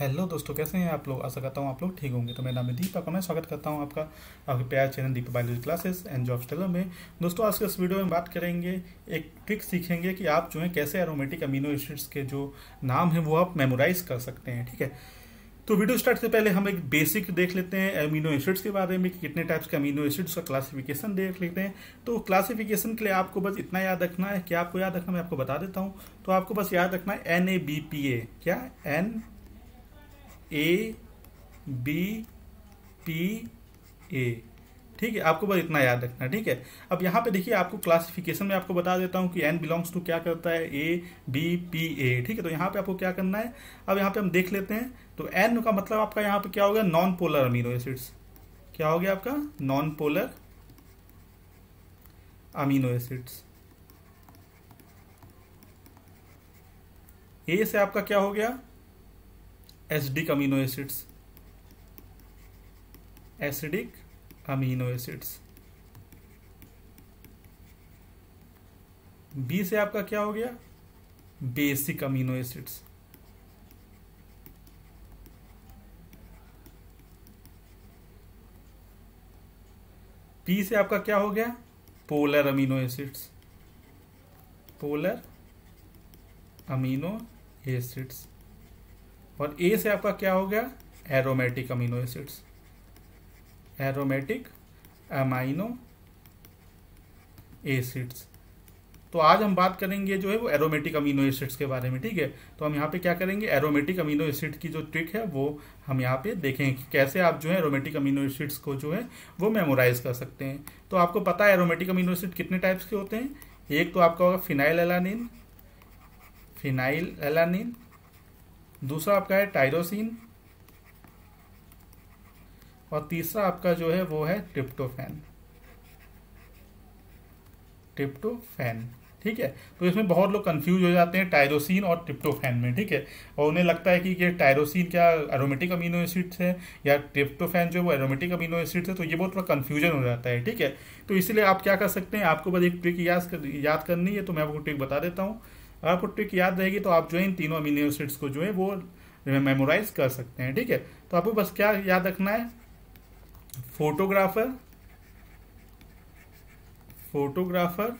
hello दोस्तों कैसे हैं आप लोग आशा करता हूँ आप लोग ठीक होंगे तो मेरा नाम है दीप आपका मैं स्वागत करता हूँ आपका आपके प्यार channel Deep biology classes and job stellar में दोस्तों आज के इस वीडियो में बात करेंगे एक ट्रिक सीखेंगे कि आप जो है कैसे एरोमेटिक अमीनो एसिड्स के जो नाम है वो आप मेमोराइज कर सकते हैं ठीक है तो वीडियो स्टार्ट से पहले हम एक बेसिक देख लेते हैं अमीनो एसिड्स के बारे में कि कितने टाइप्स के अमीनो एसिड्स का क्लासिफिकेशन देख लेते हैं तो क्लासिफिकेशन के लिए आपको बस इतना याद रखना है कि आपको याद रखना मैं आपको बता देता हूँ तो आपको बस याद रखना है N A B P A क्या N A B P A ठीक है आपको बस इतना याद रखना है ठीक है अब यहाँ पे देखिए आपको क्लासिफिकेशन में आपको बता देता हूँ कि एन बिलोंग्स टू क्या करता है ए बी पी ए ठीक है तो यहाँ पे आपको क्या करना है अब यहाँ पे हम देख लेते हैं तो एन का मतलब आपका यहाँ पे क्या हो गया नॉन पोलर अमीनो एसिड्स क्या हो गया आपका non polar amino acids A से आपका क्या हो गया acidic amino acids acidic amino acids B से आपका क्या हो गया बेसिक अमीनो एसिड्स पी से आपका क्या हो गया polar amino acids polar amino acids और ए से आपका क्या हो गया aromatic amino acids aromatic amino acids तो आज हम बात करेंगे जो है वो एरोमेटिक अमीनो एसिड्स के बारे में ठीक है तो हम यहाँ पे क्या करेंगे एरोमेटिक अमीनो एसिड की जो ट्रिक है वो हम यहाँ पे देखेंगे कि कैसे आप जो है एरोमेटिक अमीनो एसिड्स को जो है वो मेमोराइज कर सकते हैं तो आपको पता है एरोमेटिक अमीनो एसिड कितने टाइप्स के होते हैं एक तो आपका होगा फिनाइल एलानिन फिनाइल एलानिन दूसरा आपका है टायरोसिन और तीसरा आपका जो है वो है ट्रिप्टोफैन ट्रिप्टोफैन ठीक है तो इसमें बहुत लोग कंफ्यूज हो जाते हैं टायरोसिन और ट्रिप्टोफैन में ठीक है और उन्हें लगता है कि ये टायरोसिन क्या एरोमेटिक अमीनो एसिड्स है या ट्रिप्टोफैन जो है वो एरोमेटिक अमीनो एसिड्स है तो ये बहुत थोड़ा कन्फ्यूजन हो जाता है ठीक है तो इसलिए आप क्या कर सकते हैं आपको बस एक ट्रिक याद करनी है तो मैं आपको ट्रिक बता देता हूँ अगर आपको ट्रिक याद रहेगी तो आप जो है इन तीनों अमीनो एसिड्स को जो है वो मेमोराइज कर सकते हैं ठीक है तो आपको बस क्या याद रखना है फोटोग्राफर फोटोग्राफर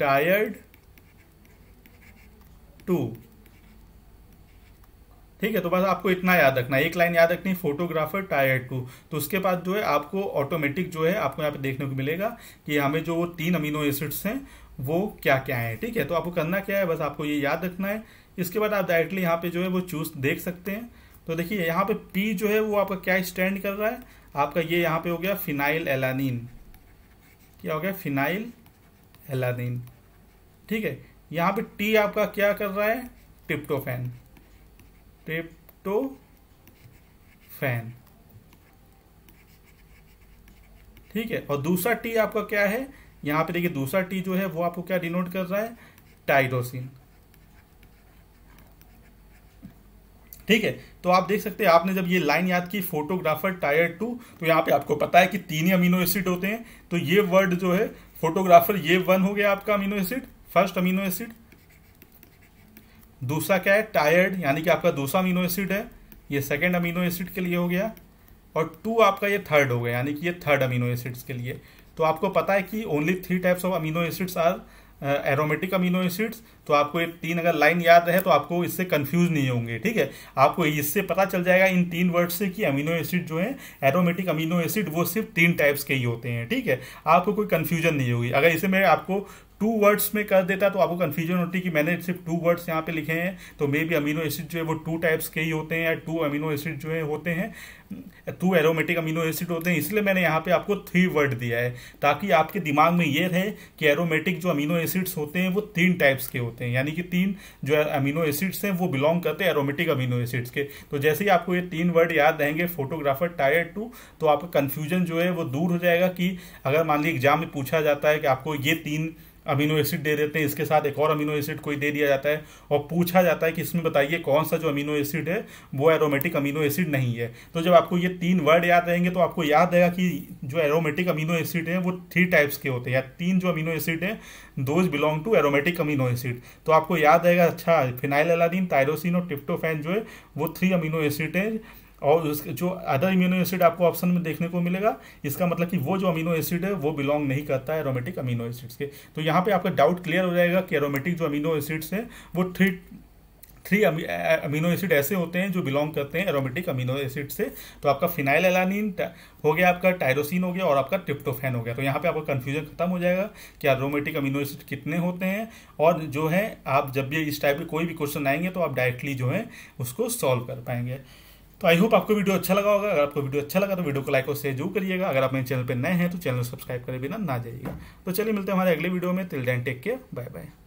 टायर्ड टू ठीक है तो बस आपको इतना याद रखना एक लाइन याद रखनी फोटोग्राफर टायर टू तो उसके बाद जो है आपको ऑटोमेटिक जो है आपको यहाँ पे देखने को मिलेगा कि हमें जो तीन अमीनो एसिड्स हैं वो क्या क्या है ठीक है तो आपको करना क्या है बस आपको ये याद रखना है इसके बाद आप डायरेक्टली यहाँ पे जो है वो चूज देख सकते हैं तो देखिए यहाँ पे पी जो है वो आपका क्या स्टैंड कर रहा है आपका ये यहाँ पे हो गया फिनाइल एलानिन क्या हो गया फिनाइल एलानिन ठीक है यहाँ पे टी आपका क्या कर रहा है टिप्टो फैन ठीक है और दूसरा टी आपका क्या है यहां पे देखिए दूसरा टी जो है वो आपको क्या डिनोट कर रहा है टाइरोसिन ठीक है तो आप देख सकते हैं आपने जब ये लाइन याद की फोटोग्राफर टायर टू तो यहां पे आपको पता है कि तीन ही अमीनो एसिड होते हैं तो ये वर्ड जो है फोटोग्राफर ये वन हो गया आपका amino acid first amino acid दूसरा क्या है टायर्ड यानी कि आपका दूसरा अमीनो एसिड है ये सेकेंड अमीनो एसिड के लिए हो गया और टू आपका ये थर्ड हो गया यानी कि ये थर्ड अमीनो एसिड्स के लिए तो आपको पता है कि only three types of amino acids are aromatic amino acids तो आपको ये तीन अगर लाइन याद रहे तो आपको इससे कंफ्यूज नहीं होंगे ठीक है आपको इससे पता चल जाएगा इन तीन वर्ड्स से कि अमीनो एसिड जो है एरोमेटिक अमीनो एसिड वो सिर्फ तीन टाइप्स के ही होते हैं ठीक है आपको कोई कन्फ्यूजन नहीं होगी अगर इसे मैं आपको टू वर्ड्स में कर देता तो आपको कन्फ्यूजन होती कि मैंने सिर्फ टू वर्ड्स यहाँ पे लिखे हैं तो मे भी अमीनो एसिड जो है वो टू टाइप्स के ही होते हैं या टू अमीनो एसिड जो है होते हैं टू एरोमेटिक अमीनो एसिड होते हैं इसलिए मैंने यहाँ पे आपको थ्री वर्ड दिया है ताकि आपके दिमाग में ये रहे कि एरोमेटिक जो अमीनो एसिड्स होते हैं वो तीन टाइप्स के होते हैं यानी कि तीन जो अमीनो एसिड्स हैं वो बिलोंग करते हैं एरोमेटिक अमीनो एसिड्स के तो जैसे ही आपको ये तीन वर्ड याद रहेंगे फोटोग्राफर टायर टू तो आपका कन्फ्यूजन जो है वो दूर हो जाएगा कि अगर मान लीजिए एग्जाम में पूछा जाता है कि आपको ये तीन अमीनो एसिड दे देते हैं इसके साथ एक और अमीनो एसिड कोई दे दिया जाता है और पूछा जाता है कि इसमें बताइए कौन सा जो अमीनो एसिड है वो एरोमेटिक अमीनो एसिड नहीं है तो जब आपको ये तीन वर्ड याद रहेंगे तो आपको याद रहेगा कि जो एरोमेटिक अमीनो एसिड है वो थ्री टाइप्स के होते हैं या तीन जो अमीनो एसिड है those belong to aromatic amino acid तो आपको याद रहेगा अच्छा फिनाइल एलादीन टायरोसिन और टिप्टोफैन जो है वो थ्री अमीनो एसिड है और उसके जो अदर अमीनो एसिड आपको ऑप्शन में देखने को मिलेगा इसका मतलब कि वो जो अमीनो एसिड है वो बिलोंग नहीं करता है एरोमेटिक अमीनो एसिड्स के तो यहाँ पे आपका डाउट क्लियर हो जाएगा कि एरोमेटिक जो अमीनो एसिड्स हैं वो थ्री थ्री अमीनो एसिड ऐसे होते हैं जो बिलोंग करते हैं एरोमेटिक अमीनो एसिड से तो आपका फिनाइल एलानिन हो गया आपका टायरोसिन हो गया और आपका ट्रिप्टोफैन हो गया तो यहाँ पे आपका कन्फ्यूजन खत्म हो जाएगा कि एरोमेटिक अमीनो एसिड कितने होते हैं और जो है आप जब भी इस टाइप के कोई भी क्वेश्चन आएंगे तो आप डायरेक्टली जो है उसको सॉल्व कर पाएंगे तो आई होप आपको वीडियो अच्छा लगा होगा अगर आपको वीडियो अच्छा लगा तो वीडियो को लाइक और शेयर जरूर करिएगा अगर आप मेरे चैनल पर नए हैं तो चैनल सब्सक्राइब करे बिना ना जाइएगा तो चलिए मिलते हैं हमारे अगले वीडियो में till then take care bye bye